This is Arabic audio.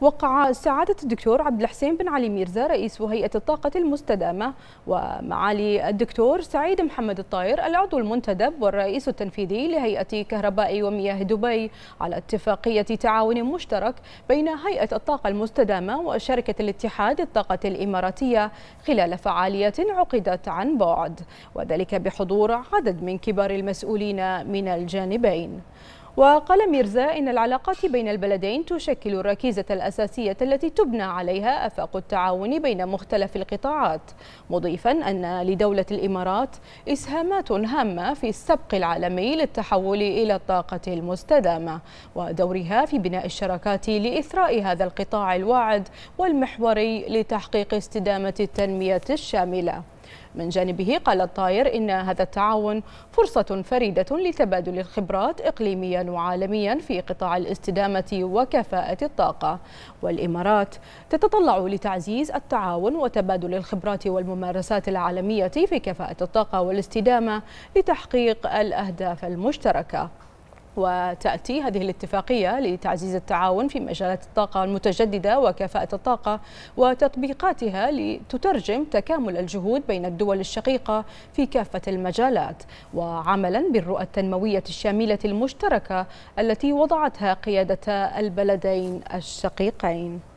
وقع سعادة الدكتور عبد الحسين بن علي ميرزا رئيس هيئة الطاقة المستدامة ومعالي الدكتور سعيد محمد الطاير العضو المنتدب والرئيس التنفيذي لهيئة كهرباء ومياه دبي على اتفاقية تعاون مشترك بين هيئة الطاقة المستدامة وشركة الاتحاد الطاقة الإماراتية خلال فعاليات عقدت عن بعد وذلك بحضور عدد من كبار المسؤولين من الجانبين وقال ميرزا إن العلاقات بين البلدين تشكل الركيزة الأساسية التي تبنى عليها أفاق التعاون بين مختلف القطاعات مضيفا أن لدولة الإمارات إسهامات هامة في السبق العالمي للتحول إلى الطاقة المستدامة ودورها في بناء الشراكات لإثراء هذا القطاع الواعد والمحوري لتحقيق استدامة التنمية الشاملة من جانبه قال الطاير إن هذا التعاون فرصة فريدة لتبادل الخبرات إقليميا وعالميا في قطاع الاستدامة وكفاءة الطاقة والإمارات تتطلع لتعزيز التعاون وتبادل الخبرات والممارسات العالمية في كفاءة الطاقة والاستدامة لتحقيق الأهداف المشتركة وتأتي هذه الاتفاقية لتعزيز التعاون في مجالات الطاقة المتجددة وكفاءة الطاقة وتطبيقاتها لتترجم تكامل الجهود بين الدول الشقيقة في كافة المجالات وعملا بالرؤى التنموية الشاملة المشتركة التي وضعتها قيادة البلدين الشقيقين